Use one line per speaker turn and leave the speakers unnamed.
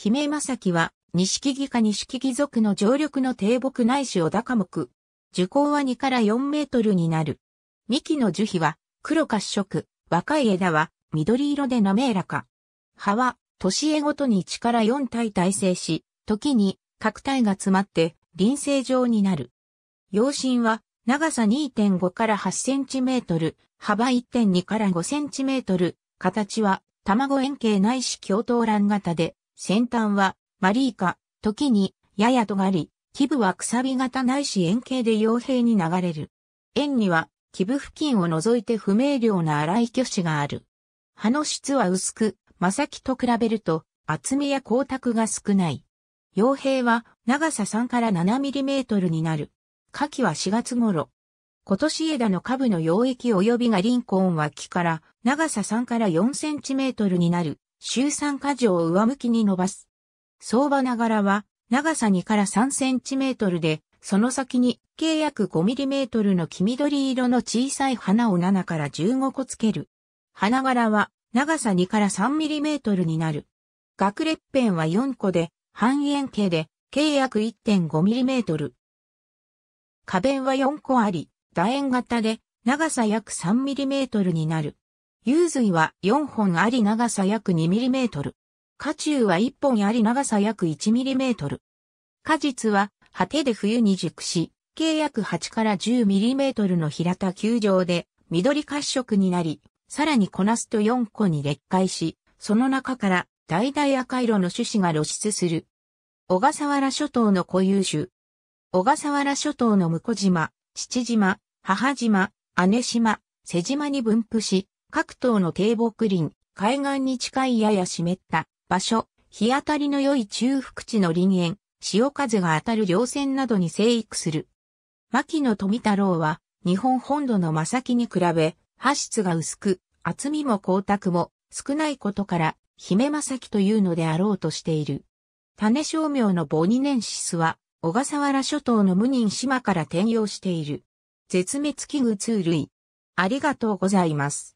姫正樹は、錦木か錦木族の常緑の低木内種を高木。樹高は2から4メートルになる。幹の樹皮は黒褐色、若い枝は緑色で滑らか。葉は年絵ごとに1から4体体成し、時に各体が詰まって輪生状になる。葉身は長さ2.5から8センチメートル、幅1.2から5センチメートル、形は卵円形内い共卵型で、先端は、マリーカ、時に、やや尖り、基部はくさび型ないし円形で傭兵に流れる。円には、基部付近を除いて不明瞭な粗い巨子がある。葉の質は薄く、まさきと比べると、厚みや光沢が少ない。傭兵は長さ3から7ミリメートルになる。夏季は4月頃。今年枝の下部の溶液及びがリンコーンは木から長さ3から4センチメートルになる周産箇条を上向きに伸ばす。相場ながらは、長さ2から3センチメートルで、その先に計約5ミリメートルの黄緑色の小さい花を7から15個つける。花柄は長さ2から3ミリメートルになる。学列辺は4個で、半円形で、計約1.5ミリメートル。花弁は4個あり、楕円型で、長さ約3ミリメートルになる。有髄は4本あり長さ約 2mm。花中は1本あり長さ約 1mm。果実は果てで冬に熟し、計約8から 10mm の平田球状で緑褐色になり、さらにこなすと4個に劣化し、その中から大々赤色の種子が露出する。小笠原諸島の固有種。小笠原諸島の向島、父島、母島、姉島、瀬島に分布し、各島の低木林、海岸に近いやや湿った場所、日当たりの良い中腹地の林園、潮風が当たる稜線などに生育する。牧野富太郎は、日本本土の真先に比べ、発質が薄く、厚みも光沢も少ないことから、姫正樹というのであろうとしている。種商名のボニネンシスは、小笠原諸島の無人島から転用している。絶滅危惧2類。ありがとうございます。